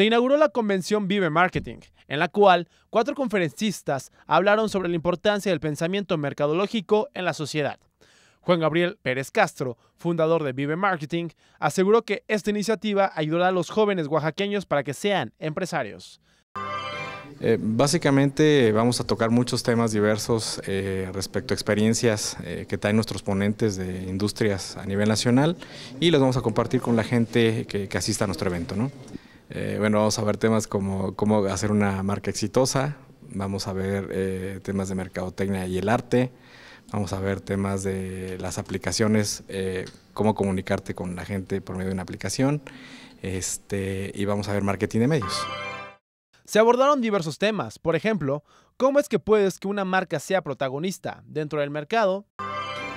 se inauguró la convención Vive Marketing, en la cual cuatro conferencistas hablaron sobre la importancia del pensamiento mercadológico en la sociedad. Juan Gabriel Pérez Castro, fundador de Vive Marketing, aseguró que esta iniciativa ayudará a los jóvenes oaxaqueños para que sean empresarios. Eh, básicamente vamos a tocar muchos temas diversos eh, respecto a experiencias eh, que traen nuestros ponentes de industrias a nivel nacional y los vamos a compartir con la gente que, que asista a nuestro evento. ¿no? Eh, bueno, vamos a ver temas como cómo hacer una marca exitosa, vamos a ver eh, temas de mercadotecnia y el arte, vamos a ver temas de las aplicaciones, eh, cómo comunicarte con la gente por medio de una aplicación, este, y vamos a ver marketing de medios. Se abordaron diversos temas, por ejemplo, cómo es que puedes que una marca sea protagonista dentro del mercado.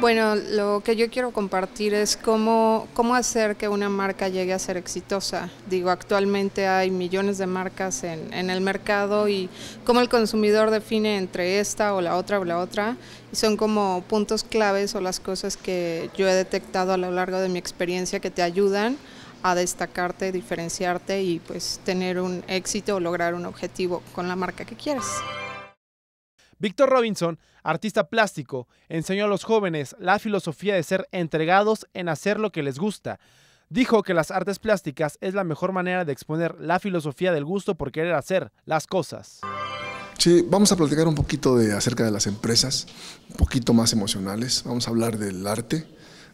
Bueno, lo que yo quiero compartir es cómo, hacer que una marca llegue a ser exitosa. Digo, actualmente hay millones de marcas en, el mercado y cómo el consumidor define entre esta o la otra o la otra. Y son como puntos claves o las cosas que yo he detectado a lo largo de mi experiencia que te ayudan a destacarte, diferenciarte y pues tener un éxito o lograr un objetivo con la marca que quieras. Víctor Robinson, artista plástico, enseñó a los jóvenes la filosofía de ser entregados en hacer lo que les gusta. Dijo que las artes plásticas es la mejor manera de exponer la filosofía del gusto por querer hacer las cosas. Sí, vamos a platicar un poquito de, acerca de las empresas, un poquito más emocionales. Vamos a hablar del arte,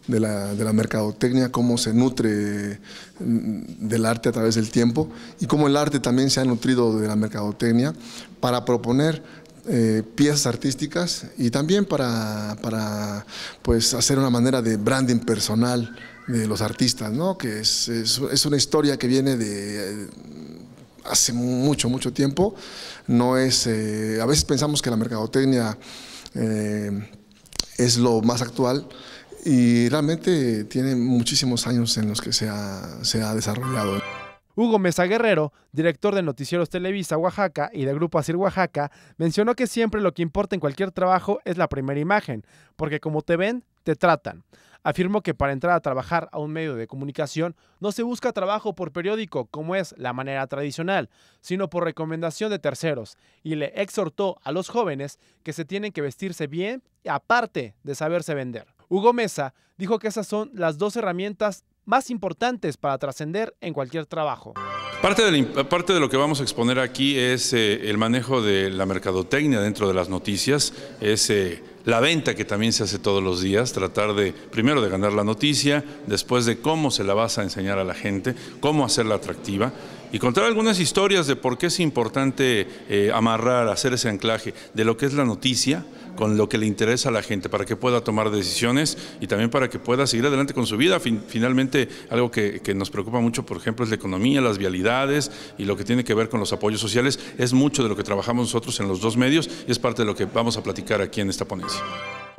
de la, de la, mercadotecnia, cómo se nutre mm, del arte a través del tiempo y cómo el arte también se ha nutrido de la mercadotecnia para proponer eh, piezas artísticas y también para, pues, hacer una manera de branding personal de los artistas, ¿no? que es, una historia que viene de, eh, hace mucho, mucho tiempo. No es, eh, a veces pensamos que la mercadotecnia es lo más actual y realmente tiene muchísimos años en los que se ha, se ha desarrollado. Hugo Mesa Guerrero, director de Noticieros Televisa Oaxaca y de Grupo Asir Oaxaca, mencionó que siempre lo que importa en cualquier trabajo es la primera imagen, porque como te ven, te tratan. Afirmó que para entrar a trabajar a un medio de comunicación no se busca trabajo por periódico, como es la manera tradicional, sino por recomendación de terceros, y le exhortó a los jóvenes que se tienen que vestirse bien, aparte de saberse vender. Hugo Mesa dijo que esas son las dos herramientas más importantes para trascender en cualquier trabajo. Parte de, parte de, lo que vamos a exponer aquí es eh, el manejo de la mercadotecnia dentro de las noticias, es eh, la venta que también se hace todos los días, tratar de primero de ganar la noticia, después de cómo se la vas a enseñar a la gente, cómo hacerla atractiva y contar algunas historias de por qué es importante eh, amarrar, hacer ese anclaje de lo que es la noticia con lo que le interesa a la gente, para que pueda tomar decisiones y también para que pueda seguir adelante con su vida. finalmente, algo que, que, nos preocupa mucho, por ejemplo, es la economía, las vialidades y lo que tiene que ver con los apoyos sociales. Es mucho de lo que trabajamos nosotros en los dos medios y es parte de lo que vamos a platicar aquí en esta ponencia.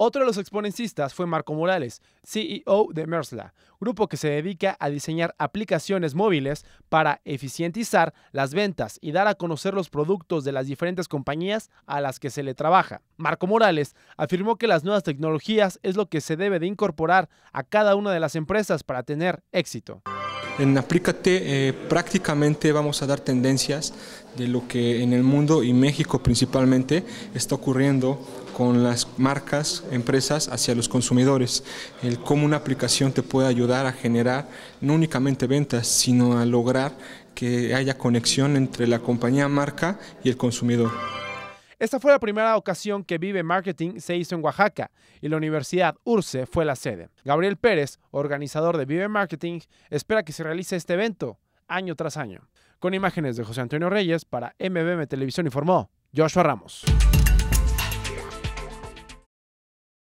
Otro de los exponencistas fue Marco Morales, CEO de Mersla, grupo que se dedica a diseñar aplicaciones móviles para eficientizar las ventas y dar a conocer los productos de las diferentes compañías a las que se le trabaja. Marco Morales afirmó que las nuevas tecnologías es lo que se debe de incorporar a cada una de las empresas para tener éxito. En Aplícate eh, prácticamente vamos a dar tendencias de lo que en el mundo y México principalmente está ocurriendo con las marcas, empresas hacia los consumidores, el cómo una aplicación te puede ayudar a generar no únicamente ventas, sino a lograr que haya conexión entre la compañía marca y el consumidor. Esta fue la primera ocasión que Vive Marketing se hizo en Oaxaca y la Universidad URCE fue la sede. Gabriel Pérez, organizador de Vive Marketing, espera que se realice este evento año tras año. Con imágenes de José Antonio Reyes para MBM Televisión informó Joshua Ramos.